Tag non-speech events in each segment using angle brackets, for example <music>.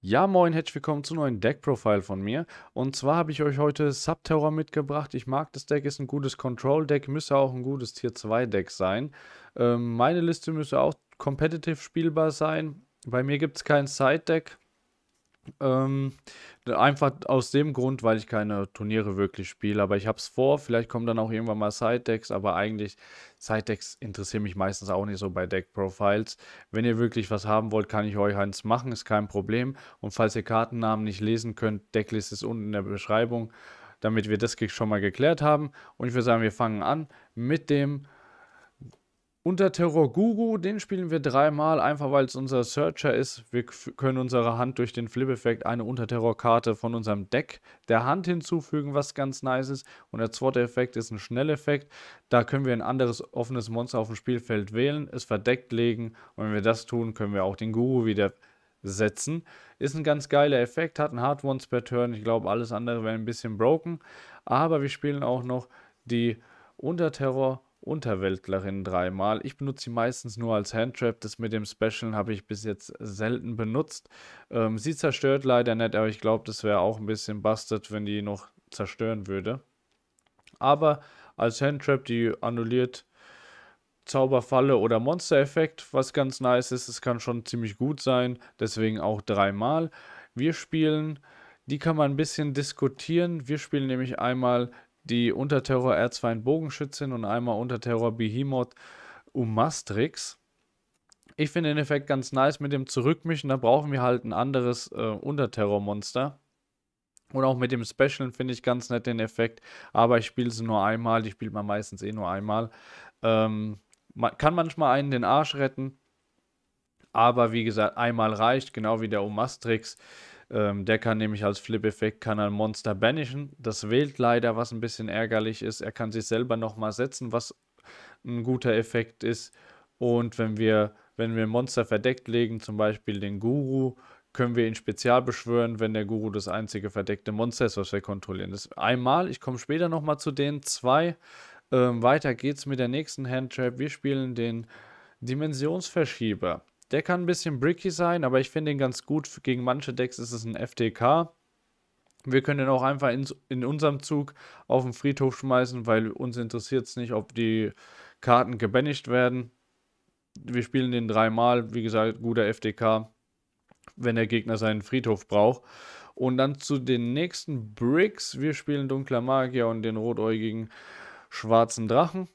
Ja, moin, herzlich willkommen zu neuen Deck-Profile von mir. Und zwar habe ich euch heute Subterror mitgebracht. Ich mag das Deck, ist ein gutes Control-Deck, müsste auch ein gutes Tier-2-Deck sein. Ähm, meine Liste müsste auch competitive spielbar sein. Bei mir gibt es kein Side-Deck. Ähm, einfach aus dem Grund, weil ich keine Turniere wirklich spiele. Aber ich habe es vor, vielleicht kommen dann auch irgendwann mal Side-Decks, aber eigentlich Side-Decks interessieren mich meistens auch nicht so bei Deck-Profiles. Wenn ihr wirklich was haben wollt, kann ich euch eins machen, ist kein Problem. Und falls ihr Kartennamen nicht lesen könnt, Decklist ist unten in der Beschreibung, damit wir das schon mal geklärt haben. Und ich würde sagen, wir fangen an mit dem unter Terror Guru, den spielen wir dreimal, einfach weil es unser Searcher ist. Wir können unserer Hand durch den Flip-Effekt eine Unterterror-Karte von unserem Deck der Hand hinzufügen, was ganz nice ist. Und der zweite Effekt ist ein Schnelleffekt. Da können wir ein anderes offenes Monster auf dem Spielfeld wählen, es verdeckt legen. Und wenn wir das tun, können wir auch den Guru wieder setzen. Ist ein ganz geiler Effekt, hat einen Hard Ones per Turn. Ich glaube, alles andere wäre ein bisschen broken. Aber wir spielen auch noch die Unterterror karte Unterweltlerin dreimal. Ich benutze sie meistens nur als Handtrap. Das mit dem Special habe ich bis jetzt selten benutzt. Ähm, sie zerstört leider nicht, aber ich glaube, das wäre auch ein bisschen busted, wenn die noch zerstören würde. Aber als Handtrap, die annulliert Zauberfalle oder Monstereffekt, was ganz nice ist. Es kann schon ziemlich gut sein, deswegen auch dreimal. Wir spielen, die kann man ein bisschen diskutieren. Wir spielen nämlich einmal die Unterterror Erzfeind Bogenschützin und einmal Unterterror Behemoth Umastrix. Ich finde den Effekt ganz nice mit dem Zurückmischen. Da brauchen wir halt ein anderes äh, Unterterror-Monster. Und auch mit dem Special finde ich ganz nett den Effekt. Aber ich spiele sie nur einmal. Die spielt man meistens eh nur einmal. Ähm, man kann manchmal einen den Arsch retten. Aber wie gesagt, einmal reicht, genau wie der Umastrix. Ähm, der kann nämlich als Flip-Effekt ein Monster banishen. Das wählt leider, was ein bisschen ärgerlich ist. Er kann sich selber nochmal setzen, was ein guter Effekt ist. Und wenn wir, wenn wir Monster verdeckt legen, zum Beispiel den Guru, können wir ihn spezial beschwören, wenn der Guru das einzige verdeckte Monster ist, was wir kontrollieren. Das ist einmal, ich komme später nochmal zu den zwei. Ähm, weiter geht's mit der nächsten Handtrap. Wir spielen den Dimensionsverschieber. Der kann ein bisschen bricky sein, aber ich finde ihn ganz gut. Gegen manche Decks ist es ein FDK. Wir können ihn auch einfach in, in unserem Zug auf den Friedhof schmeißen, weil uns interessiert es nicht, ob die Karten gebanigt werden. Wir spielen den dreimal, wie gesagt, guter FDK, wenn der Gegner seinen Friedhof braucht. Und dann zu den nächsten Bricks. Wir spielen Dunkler Magier und den rotäugigen Schwarzen Drachen.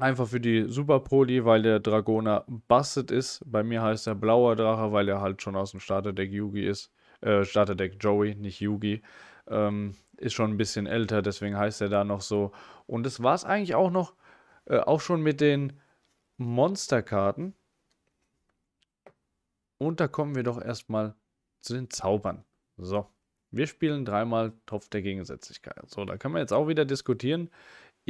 Einfach für die Super Poli, weil der Dragoner Busted ist. Bei mir heißt er Blauer Drache, weil er halt schon aus dem Starterdeck Yugi ist. Äh, Starterdeck Joey, nicht Yugi. Ähm, ist schon ein bisschen älter, deswegen heißt er da noch so. Und das war es eigentlich auch noch, äh, auch schon mit den Monsterkarten. Und da kommen wir doch erstmal zu den Zaubern. So, wir spielen dreimal Topf der Gegensätzlichkeit. So, da kann man jetzt auch wieder diskutieren.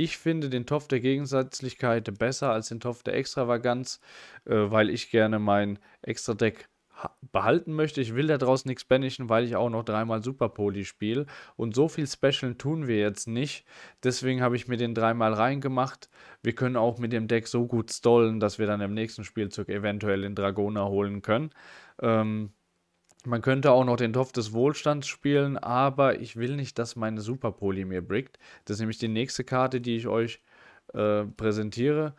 Ich finde den Topf der Gegensätzlichkeit besser als den Topf der Extravaganz, äh, weil ich gerne mein extra Deck behalten möchte. Ich will da draußen nichts banishen, weil ich auch noch dreimal Super Poli spiele. Und so viel Special tun wir jetzt nicht. Deswegen habe ich mir den dreimal reingemacht. Wir können auch mit dem Deck so gut stollen, dass wir dann im nächsten Spielzug eventuell den Dragoner holen können. Ähm, man könnte auch noch den Topf des Wohlstands spielen, aber ich will nicht, dass meine Superpoli mir brickt. Das ist nämlich die nächste Karte, die ich euch äh, präsentiere.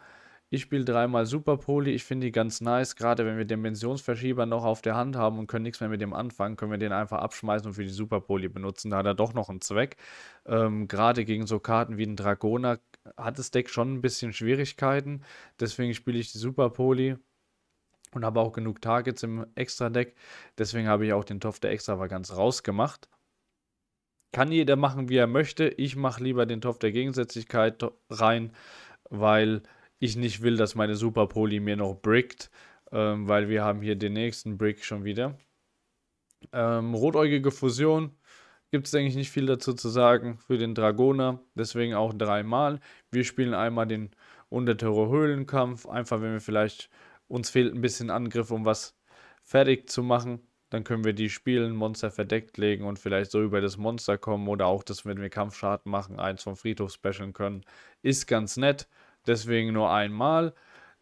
Ich spiele dreimal Superpoli, ich finde die ganz nice, gerade wenn wir Dimensionsverschieber noch auf der Hand haben und können nichts mehr mit dem anfangen, können wir den einfach abschmeißen und für die Superpoli benutzen, da hat er doch noch einen Zweck. Ähm, gerade gegen so Karten wie den Dragoner hat das Deck schon ein bisschen Schwierigkeiten, deswegen spiele ich die Superpoli und habe auch genug Targets im Extra-Deck. Deswegen habe ich auch den Topf der Extravaganz rausgemacht. Kann jeder machen, wie er möchte. Ich mache lieber den Topf der Gegensätzlichkeit rein, weil ich nicht will, dass meine Super Poli mir noch brickt, ähm, weil wir haben hier den nächsten Brick schon wieder. Ähm, rotäugige Fusion gibt es, denke ich, nicht viel dazu zu sagen für den Dragoner. Deswegen auch dreimal. Wir spielen einmal den Unterterror-Höhlenkampf, einfach wenn wir vielleicht uns fehlt ein bisschen Angriff, um was fertig zu machen. Dann können wir die spielen, Monster verdeckt legen und vielleicht so über das Monster kommen oder auch, dass wenn wir Kampfschaden machen, eins vom Friedhof specialen können. Ist ganz nett, deswegen nur einmal.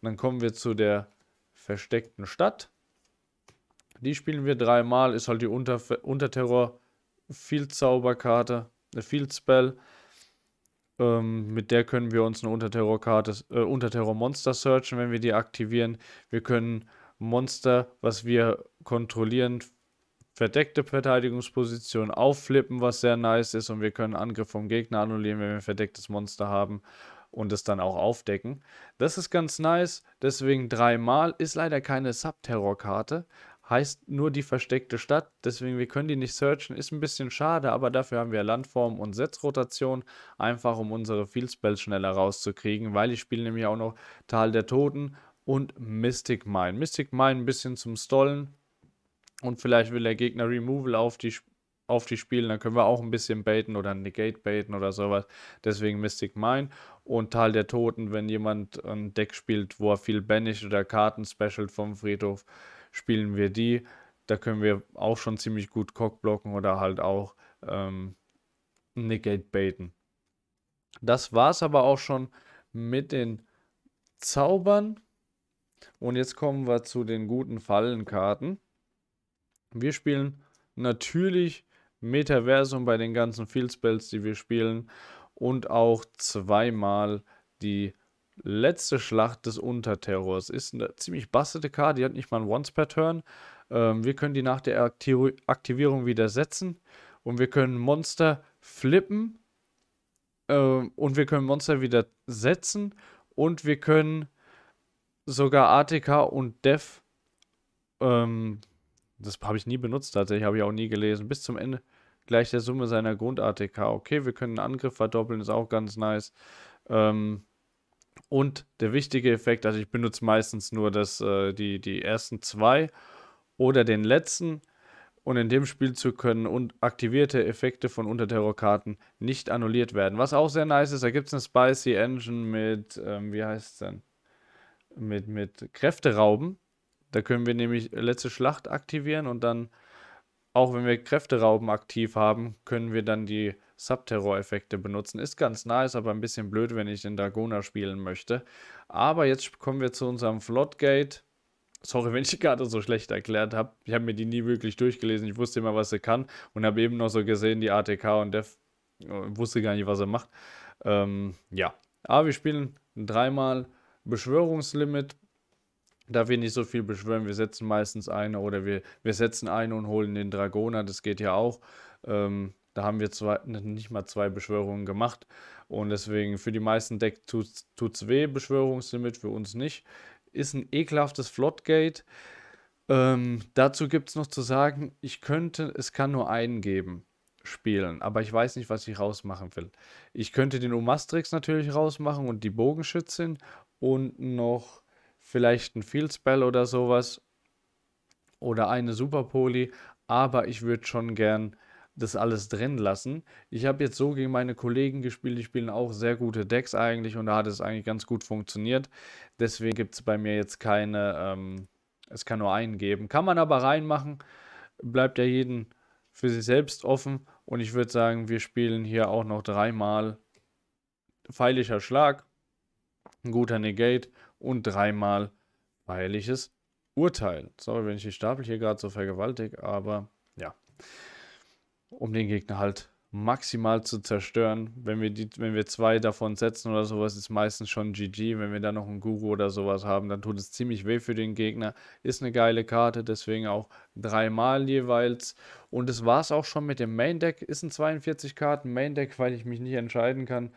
Dann kommen wir zu der versteckten Stadt. Die spielen wir dreimal, ist halt die Unter Unterterror-Field-Zauberkarte, eine äh, Field-Spell. Ähm, mit der können wir uns eine Unterterror-Karte, äh, Unterterror-Monster searchen, wenn wir die aktivieren. Wir können Monster, was wir kontrollieren, verdeckte Verteidigungsposition aufflippen, was sehr nice ist. Und wir können Angriff vom Gegner annullieren, wenn wir ein verdecktes Monster haben und es dann auch aufdecken. Das ist ganz nice, deswegen dreimal. Ist leider keine Subterror-Karte, heißt nur die versteckte Stadt, deswegen wir können die nicht searchen, ist ein bisschen schade, aber dafür haben wir Landform und Setzrotation, einfach um unsere Field Spells schneller rauszukriegen, weil ich spiele nämlich auch noch Tal der Toten und Mystic Mine. Mystic Mine ein bisschen zum Stollen und vielleicht will der Gegner Removal auf die auf die spielen, dann können wir auch ein bisschen baiten oder Negate baiten oder sowas. Deswegen Mystic Mine und Tal der Toten, wenn jemand ein Deck spielt, wo er viel banished oder Karten special vom Friedhof, äh, spielen wir die. Da können wir auch schon ziemlich gut Cockblocken oder halt auch ähm, Negate baiten. Das war's aber auch schon mit den Zaubern. Und jetzt kommen wir zu den guten Fallenkarten. Wir spielen natürlich Metaversum bei den ganzen Field Spells, die wir spielen. Und auch zweimal die Letzte Schlacht des Unterterrors. Ist eine ziemlich bastete Karte, die hat nicht mal ein Once per Turn. Ähm, wir können die nach der Aktiv Aktivierung wieder setzen. Und wir können Monster flippen. Ähm, und wir können Monster wieder setzen. Und wir können sogar ATK und Def. Ähm, das habe ich nie benutzt, tatsächlich, habe ich auch nie gelesen. Bis zum Ende gleich der Summe seiner Grund-ATK. Okay, wir können einen Angriff verdoppeln, ist auch ganz nice. Ähm, und der wichtige Effekt, also ich benutze meistens nur das, äh, die, die ersten zwei oder den letzten. Und in dem Spielzug können und aktivierte Effekte von Unterterrorkarten nicht annulliert werden. Was auch sehr nice ist, da gibt es eine Spicy Engine mit, ähm, wie heißt es denn? Mit, mit Kräfterauben. Da können wir nämlich letzte Schlacht aktivieren und dann, auch wenn wir Kräfterauben aktiv haben, können wir dann die Subterror-Effekte benutzen. Ist ganz nice, aber ein bisschen blöd, wenn ich den Dragoner spielen möchte. Aber jetzt kommen wir zu unserem Floodgate. Sorry, <laughs> wenn ich die Karte so schlecht erklärt habe. Ich habe mir die nie wirklich durchgelesen. Ich wusste immer, was sie kann und habe eben noch so gesehen, die ATK und Def äh, wusste gar nicht, was er macht. Ähm, ja, aber wir spielen dreimal Beschwörungslimit. Da wir nicht so viel beschwören, wir setzen meistens eine oder wir, wir setzen eine und holen den Dragoner, das geht ja auch. Ähm, da haben wir zwei, nicht mal zwei Beschwörungen gemacht. Und deswegen für die meisten Deck tut es weh, Beschwörungslimit, für uns nicht. Ist ein ekelhaftes Flotgate. Ähm, dazu gibt es noch zu sagen, ich könnte, es kann nur einen geben, spielen, aber ich weiß nicht, was ich rausmachen will. Ich könnte den Omastrix natürlich rausmachen und die Bogenschützin und noch vielleicht ein Field Spell oder sowas oder eine Super Poli, aber ich würde schon gern das alles drin lassen. Ich habe jetzt so gegen meine Kollegen gespielt, die spielen auch sehr gute Decks eigentlich und da hat es eigentlich ganz gut funktioniert. Deswegen gibt es bei mir jetzt keine, ähm, es kann nur einen geben. Kann man aber reinmachen, bleibt ja jeden für sich selbst offen und ich würde sagen, wir spielen hier auch noch dreimal feierlicher Schlag, ein guter Negate und dreimal feierliches Urteil. Sorry, wenn ich die Stapel hier gerade so vergewaltige, aber ja um den Gegner halt maximal zu zerstören. Wenn wir, die, wenn wir zwei davon setzen oder sowas, ist meistens schon GG. Wenn wir da noch einen Guru oder sowas haben, dann tut es ziemlich weh für den Gegner. Ist eine geile Karte, deswegen auch dreimal jeweils. Und das war es auch schon mit dem Main Deck. Ist ein 42 Karten Main Deck, weil ich mich nicht entscheiden kann.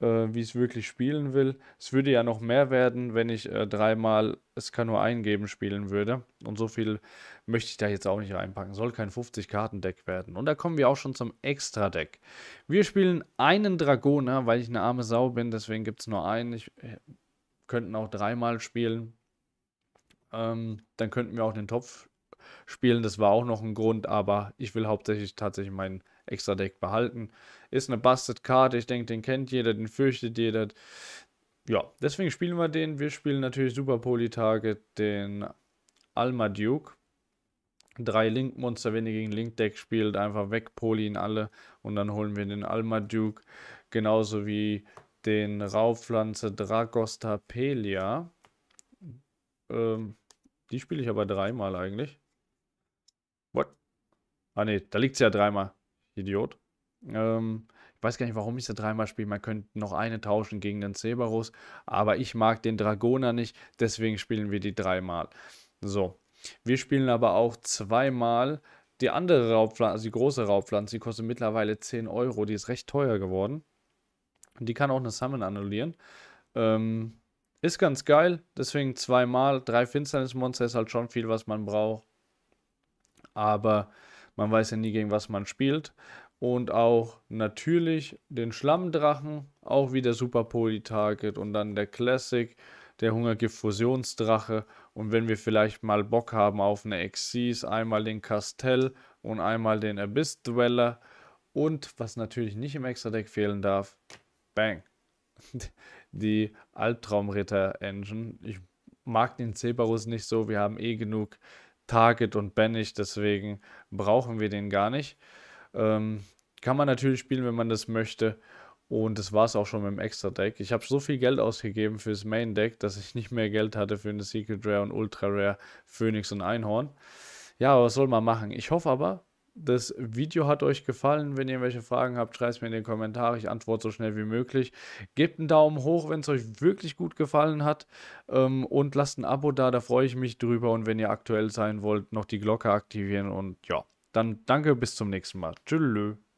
Äh, wie ich es wirklich spielen will. Es würde ja noch mehr werden, wenn ich äh, dreimal es kann nur eingeben spielen würde. Und so viel möchte ich da jetzt auch nicht reinpacken. Soll kein 50-Karten-Deck werden. Und da kommen wir auch schon zum Extra-Deck. Wir spielen einen Dragoner, weil ich eine arme Sau bin, deswegen gibt es nur einen. Ich äh, könnten auch dreimal spielen. Ähm, dann könnten wir auch den Topf spielen. Das war auch noch ein Grund, aber ich will hauptsächlich tatsächlich mein extra Deck behalten. Ist eine Busted-Karte, ich denke, den kennt jeder, den fürchtet jeder. Ja, deswegen spielen wir den. Wir spielen natürlich Super Poly-Target, den Alma Duke. Drei Link-Monster, wenn ihr gegen Link-Deck spielt, einfach weg Poly in alle und dann holen wir den Alma Duke. Genauso wie den Raufpflanze Dragostapelia. Ähm, die spiele ich aber dreimal eigentlich. Ah ne, da liegt sie ja dreimal. Idiot. Ähm, ich weiß gar nicht, warum ich sie dreimal spiele. Man könnte noch eine tauschen gegen den Cerberus. Aber ich mag den Dragoner nicht. Deswegen spielen wir die dreimal. So. Wir spielen aber auch zweimal die andere Raubpflanze, also die große Raubpflanze. Die kostet mittlerweile 10 Euro. Die ist recht teuer geworden. Und die kann auch eine Summon annullieren. Ähm, ist ganz geil. Deswegen zweimal. Drei Finsternismonster ist halt schon viel, was man braucht. Aber man weiß ja nie, gegen was man spielt. Und auch natürlich den Schlammdrachen, auch wieder super Poly-Target und dann der Classic, der Hungergift-Fusionsdrache. Und wenn wir vielleicht mal Bock haben auf eine Exis, einmal den Castell und einmal den Abyss-Dweller. Und was natürlich nicht im Extra-Deck fehlen darf, bang, <laughs> die Albtraumritter-Engine. Ich mag den Zebarus nicht so, wir haben eh genug Target und Bennig, deswegen brauchen wir den gar nicht. Ähm, kann man natürlich spielen, wenn man das möchte. Und das war es auch schon mit dem Extra-Deck. Ich habe so viel Geld ausgegeben fürs Main-Deck, dass ich nicht mehr Geld hatte für eine Secret Rare und Ultra Rare, Phoenix und Einhorn. Ja, was soll man machen? Ich hoffe aber, das Video hat euch gefallen. Wenn ihr welche Fragen habt, schreibt es mir in den Kommentaren. Ich antworte so schnell wie möglich. Gebt einen Daumen hoch, wenn es euch wirklich gut gefallen hat. Ähm, und lasst ein Abo da, da freue ich mich drüber. Und wenn ihr aktuell sein wollt, noch die Glocke aktivieren. Und ja, dann danke, bis zum nächsten Mal. Tschüss.